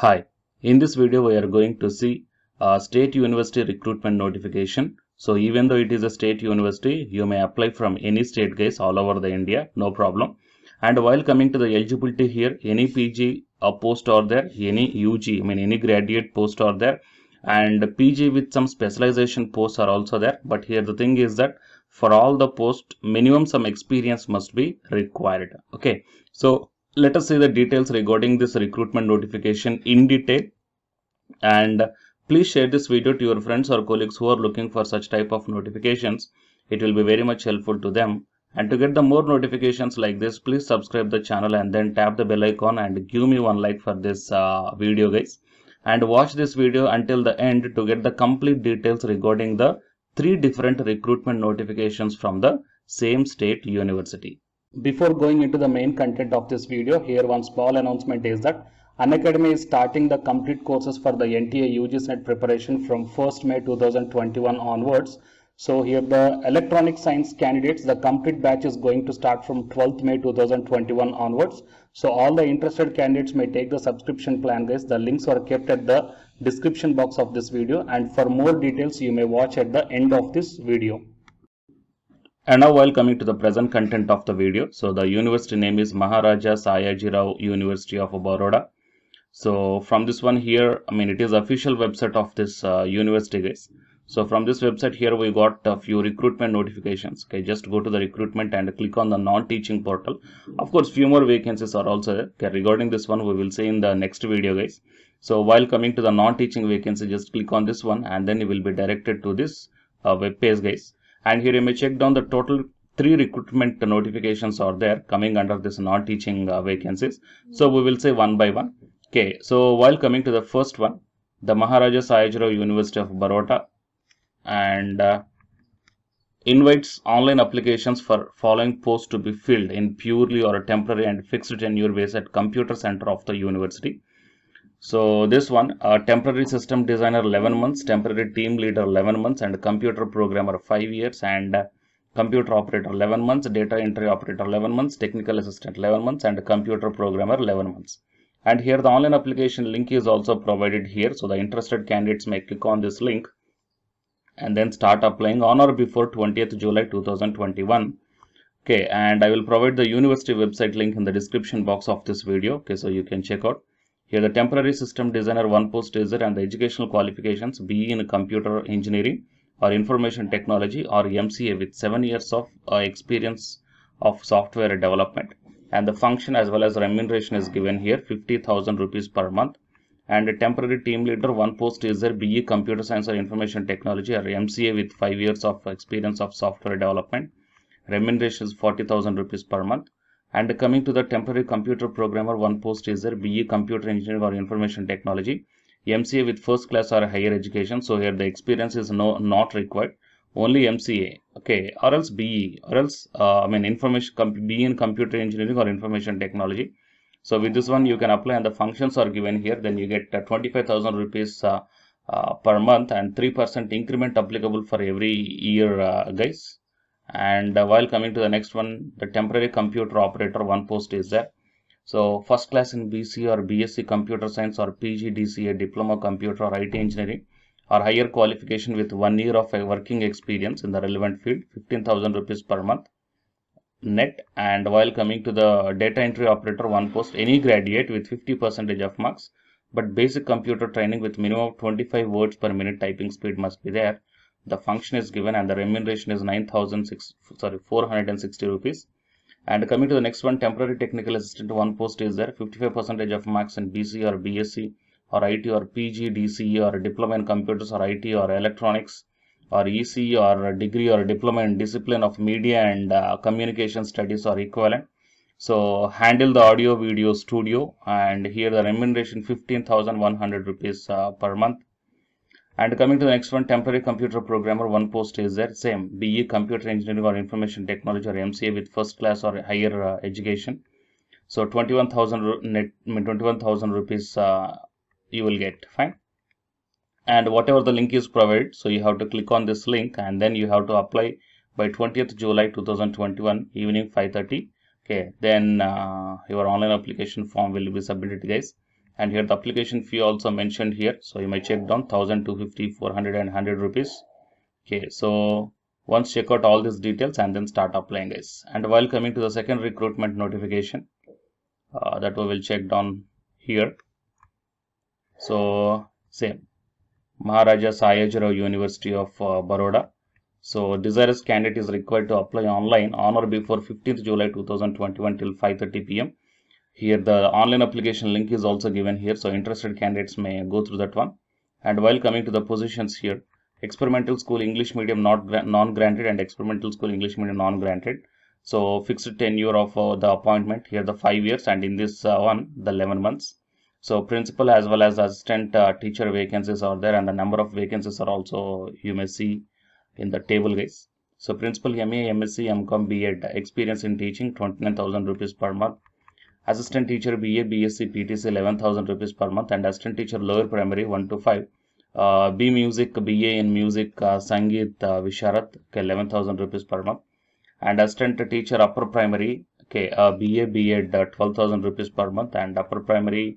Hi, in this video we are going to see a uh, state university recruitment notification. So even though it is a state university, you may apply from any state guys all over the India, no problem. And while coming to the eligibility here, any PG a uh, post are there, any UG, I mean any graduate post are there and PG with some specialization posts are also there. But here the thing is that for all the post minimum some experience must be required. Okay, so let us see the details regarding this recruitment notification in detail and please share this video to your friends or colleagues who are looking for such type of notifications it will be very much helpful to them and to get the more notifications like this please subscribe the channel and then tap the bell icon and give me one like for this uh, video guys and watch this video until the end to get the complete details regarding the three different recruitment notifications from the same state university before going into the main content of this video, here one small announcement is that Unacademy is starting the complete courses for the NTA UGSNet preparation from 1st May 2021 onwards. So here the electronic science candidates, the complete batch is going to start from 12th May 2021 onwards. So all the interested candidates may take the subscription plan guys. The links are kept at the description box of this video and for more details you may watch at the end of this video. And now while coming to the present content of the video, so the university name is Maharaja Sayaji Rao University of Baroda. So from this one here, I mean, it is official website of this uh, university guys. So from this website here, we got a few recruitment notifications. Okay, just go to the recruitment and click on the non-teaching portal. Of course, few more vacancies are also there. Okay, regarding this one, we will see in the next video guys. So while coming to the non-teaching vacancy, just click on this one and then you will be directed to this uh, web page guys and here you may check down the total three recruitment notifications are there coming under this non-teaching uh, vacancies. So we will say one by one. Okay, so while coming to the first one, the Maharaja Sayajirao University of Baroda and uh, invites online applications for following posts to be filled in purely or temporary and fixed tenure base at computer center of the university. So this one, uh, temporary system designer 11 months, temporary team leader 11 months, and computer programmer 5 years, and uh, computer operator 11 months, data entry operator 11 months, technical assistant 11 months, and computer programmer 11 months. And here the online application link is also provided here. So the interested candidates may click on this link and then start applying on or before 20th July 2021. Okay, and I will provide the university website link in the description box of this video. Okay, so you can check out. Here the temporary system designer one post is there and the educational qualifications BE in computer engineering or information technology or MCA with 7 years of uh, experience of software development and the function as well as remuneration is given here 50,000 rupees per month and a temporary team leader one post is there BE computer science or information technology or MCA with 5 years of experience of software development remuneration is 40,000 rupees per month and coming to the temporary computer programmer, one post is there, BE computer engineering or information technology, MCA with first class or higher education. So here the experience is no not required, only MCA, okay, or else BE, or else uh, I mean information BE in computer engineering or information technology. So with this one you can apply and the functions are given here. Then you get uh, 25,000 rupees uh, uh, per month and 3% increment applicable for every year, uh, guys and uh, while coming to the next one the temporary computer operator one post is there so first class in bc or bsc computer science or pgdca diploma computer or it engineering or higher qualification with one year of uh, working experience in the relevant field 15000 rupees per month net and while coming to the data entry operator one post any graduate with 50 percentage of marks but basic computer training with minimum of 25 words per minute typing speed must be there the function is given and the remuneration is 9006 sorry 460 rupees and coming to the next one temporary technical assistant one post is there 55 percentage of max in bc or bsc or it or pg dce or diploma in computers or it or electronics or ec or degree or diploma in discipline of media and uh, communication studies or equivalent so handle the audio video studio and here the remuneration 15100 rupees uh, per month and coming to the next one, temporary computer programmer, one post is there, same BE computer engineering or information technology or MCA with first class or higher uh, education. So 21,000 net, 21,000 rupees uh, you will get fine. And whatever the link is provided, so you have to click on this link and then you have to apply by 20th July 2021 evening 5:30. Okay, then uh, your online application form will be submitted, guys and here the application fee also mentioned here so you may check down 1250 400 and 100 rupees okay so once check out all these details and then start applying guys and while coming to the second recruitment notification uh, that we will check down here so same maharaja sayajirao university of uh, baroda so desirous candidate is required to apply online on or before 15th july 2021 till 5:30 pm here the online application link is also given here so interested candidates may go through that one and while coming to the positions here experimental school english medium not non-granted and experimental school english medium non-granted so fixed tenure of uh, the appointment here the five years and in this uh, one the 11 months so principal as well as assistant uh, teacher vacancies are there and the number of vacancies are also you may see in the table guys so principal ma msc mcom b.ed experience in teaching 29000 rupees per month Assistant teacher BA, BSc, PTC 11,000 rupees per month and assistant teacher lower primary 1 to 5. Uh, B music, BA in music, uh, Sangeet, uh, Visharat, okay, 11,000 rupees per month. And assistant teacher upper primary, okay, uh, BA, BA, uh, 12,000 rupees per month and upper primary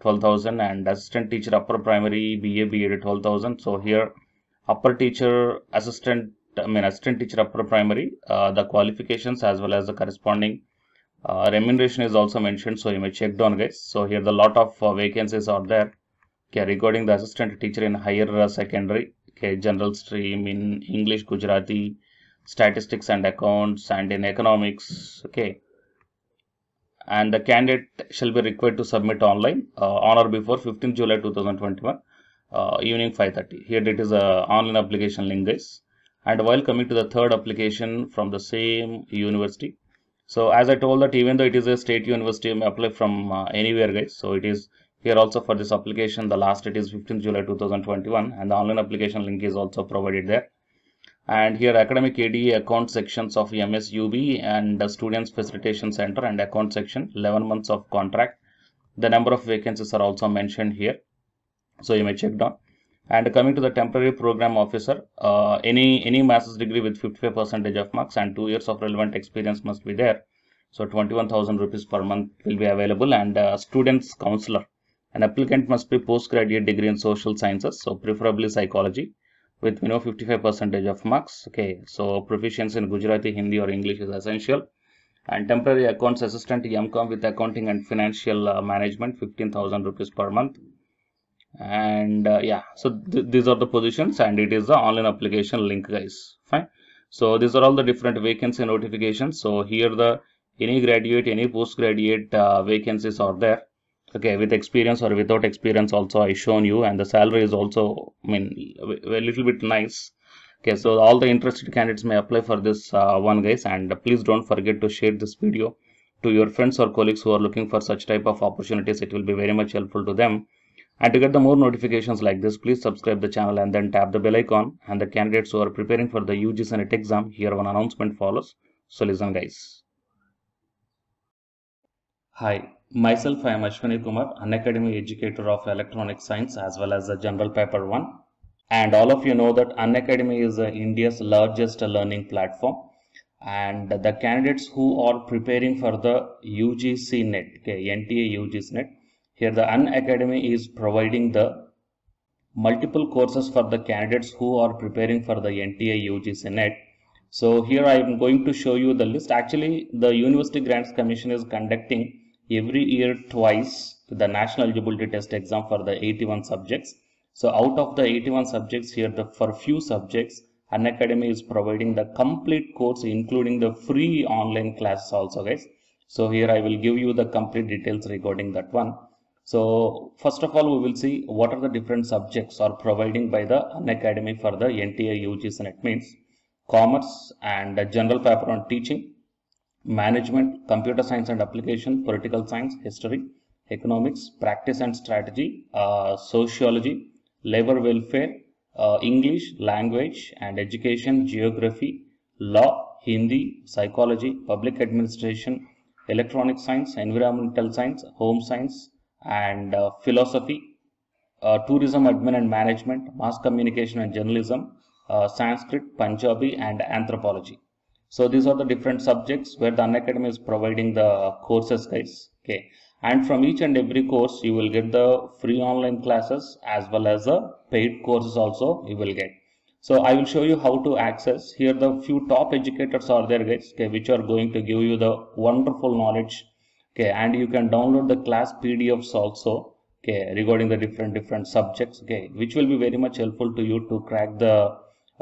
12,000 and assistant teacher upper primary, BA, BA uh, 12,000. So here upper teacher, assistant, I mean assistant teacher upper primary, uh, the qualifications as well as the corresponding uh, remuneration is also mentioned, so you may check down guys. So here the lot of uh, vacancies are there. Okay, regarding the assistant teacher in higher uh, secondary, okay, general stream in English, Gujarati, statistics and accounts and in economics, okay. And the candidate shall be required to submit online uh, on or before 15 July 2021, uh, evening 5.30. Here it is a uh, online application link guys. And while coming to the third application from the same university, so as I told that even though it is a state university, you may apply from uh, anywhere guys. So it is here also for this application, the last date is 15th July 2021 and the online application link is also provided there. And here academic ADA account sections of MSUB and the students facilitation center and account section, 11 months of contract. The number of vacancies are also mentioned here. So you may check down. And coming to the temporary program officer, uh, any any master's degree with 55 percentage of marks and two years of relevant experience must be there. So 21,000 rupees per month will be available and uh, students counselor. An applicant must be postgraduate degree in social sciences, so preferably psychology with you know 55 percentage of marks. Okay, so proficiency in Gujarati, Hindi or English is essential. And temporary accounts assistant MCOM with accounting and financial uh, management 15,000 rupees per month and uh, yeah so th these are the positions and it is the online application link guys fine so these are all the different vacancy notifications so here the any graduate any postgraduate uh, vacancies are there okay with experience or without experience also i shown you and the salary is also i mean a little bit nice okay so all the interested candidates may apply for this uh, one guys and please don't forget to share this video to your friends or colleagues who are looking for such type of opportunities it will be very much helpful to them and to get the more notifications like this, please subscribe the channel and then tap the bell icon. And the candidates who are preparing for the UG Senate exam, here one announcement follows. So listen guys. Hi, myself I am Ashwini Kumar, an academy educator of electronic science as well as the general paper 1. And all of you know that Unacademy is uh, India's largest learning platform. And the candidates who are preparing for the UGC NET, okay, NTA UGC NET, here the UN Academy is providing the multiple courses for the candidates who are preparing for the NTA UGC NET. So here I am going to show you the list. Actually, the University Grants Commission is conducting every year twice the National Eligibility Test exam for the 81 subjects. So out of the 81 subjects here, the, for few subjects, an academy is providing the complete course including the free online classes also guys. So here I will give you the complete details regarding that one. So first of all, we will see what are the different subjects are providing by the Academy for the NTA UGS and it means commerce and general paper on teaching, management, computer science and application, political science, history, economics, practice and strategy, uh, sociology, labor welfare, uh, English, language and education, geography, law, Hindi, psychology, public administration, electronic science, environmental science, home science, and uh, philosophy, uh, tourism, admin and management, mass communication and journalism, uh, Sanskrit, Punjabi and anthropology. So these are the different subjects where the Unacademy is providing the courses guys. Okay. And from each and every course, you will get the free online classes as well as the paid courses also you will get. So I will show you how to access. Here the few top educators are there guys, okay, which are going to give you the wonderful knowledge okay and you can download the class pdfs also okay regarding the different different subjects okay which will be very much helpful to you to crack the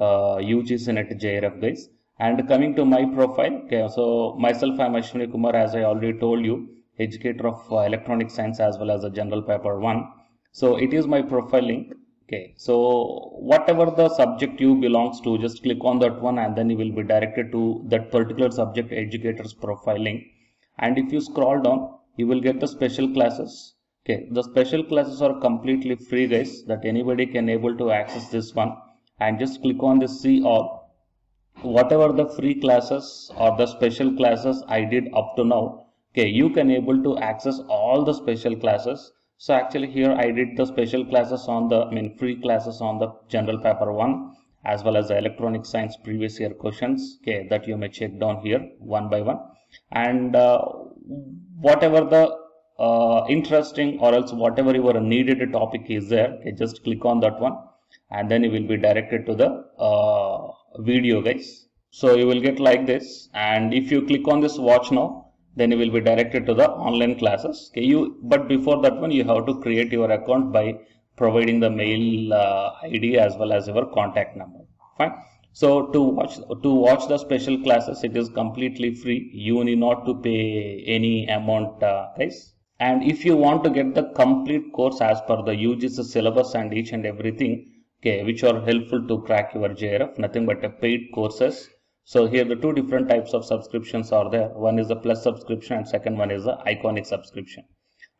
uh, UGC net JRF guys and coming to my profile okay so myself I'm Ashwini Kumar as I already told you educator of uh, electronic science as well as a general paper one so it is my profile link okay so whatever the subject you belongs to just click on that one and then you will be directed to that particular subject educators profile link and if you scroll down you will get the special classes okay the special classes are completely free guys that anybody can able to access this one and just click on the see all whatever the free classes or the special classes I did up to now okay you can able to access all the special classes so actually here I did the special classes on the I mean free classes on the general paper one as well as the electronic science previous year questions okay that you may check down here one by one and uh, whatever the uh, interesting or else whatever your needed topic is there okay, just click on that one and then you will be directed to the uh, video guys so you will get like this and if you click on this watch now then you will be directed to the online classes okay you but before that one you have to create your account by providing the mail uh, id as well as your contact number fine so to watch to watch the special classes, it is completely free. You need not to pay any amount, uh, guys. And if you want to get the complete course as per the UGC syllabus and each and everything, okay, which are helpful to crack your JRF, nothing but paid courses. So here the two different types of subscriptions are there. One is the plus subscription and second one is the iconic subscription.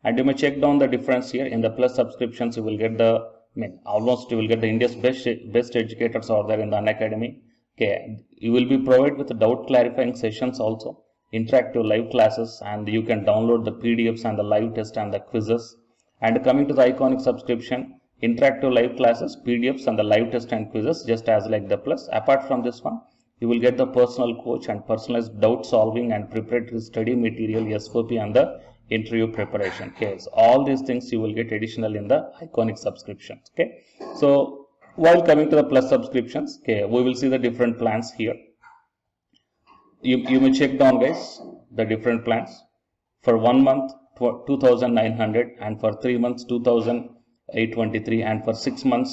And you may check down the difference here. In the plus subscriptions, you will get the I mean, almost you will get the India's best best educators over there in the academy. Okay, you will be provided with doubt clarifying sessions also, interactive live classes, and you can download the PDFs and the live test and the quizzes. And coming to the iconic subscription, interactive live classes, PDFs and the live test and quizzes just as like the plus. Apart from this one, you will get the personal coach and personalized doubt solving and preparatory study material s 4 and the interview preparation okay so all these things you will get additional in the iconic subscription okay so while coming to the plus subscriptions okay we will see the different plans here you, you may check down guys the different plans for one month 2900 and for three months 2823 and for six months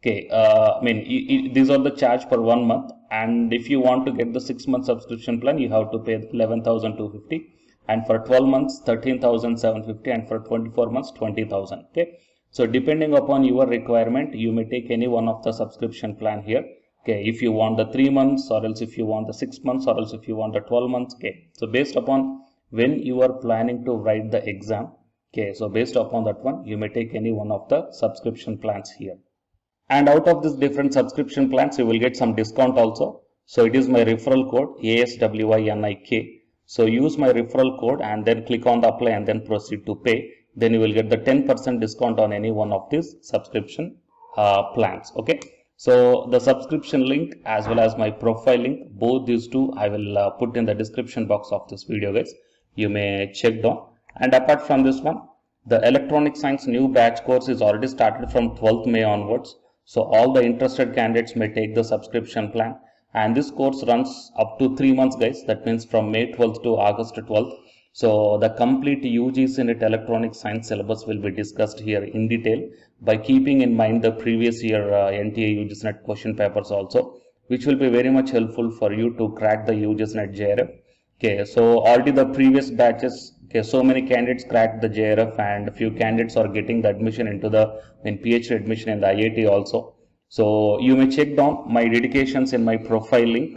okay uh, i mean these are the charge for one month and if you want to get the six month subscription plan you have to pay 11250 and for 12 months 13,750 and for 24 months 20,000 okay so depending upon your requirement you may take any one of the subscription plan here okay if you want the 3 months or else if you want the 6 months or else if you want the 12 months okay so based upon when you are planning to write the exam okay so based upon that one you may take any one of the subscription plans here and out of these different subscription plans you will get some discount also so it is my referral code ASWYNIK so use my referral code and then click on the apply and then proceed to pay. Then you will get the 10% discount on any one of these subscription uh, plans. Okay. So the subscription link as well as my profile link, both these two I will uh, put in the description box of this video guys. You may check down. And apart from this one, the electronic science new batch course is already started from 12th May onwards. So all the interested candidates may take the subscription plan and this course runs up to three months guys that means from May 12th to August 12th so the complete UGC net electronic science syllabus will be discussed here in detail by keeping in mind the previous year uh, NTA UGCNet question papers also which will be very much helpful for you to crack the UGCNet JRF. Okay, so already the previous batches, okay, so many candidates cracked the JRF and few candidates are getting the admission into the in PhD admission in the IIT also. So you may check down my dedications in my profile link.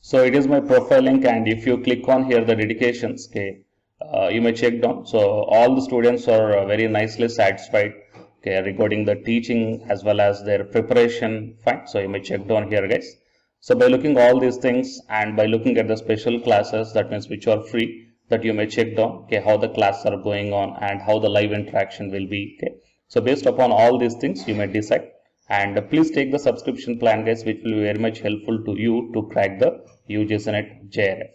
So it is my profile link and if you click on here the dedications, okay, uh, you may check down. So all the students are uh, very nicely satisfied okay, regarding the teaching as well as their preparation. Fine. So you may check down here guys. So by looking all these things and by looking at the special classes that means which are free that you may check down okay, how the classes are going on and how the live interaction will be. Okay. So based upon all these things you may decide and please take the subscription plan guys which will be very much helpful to you to crack the UJSON JRF.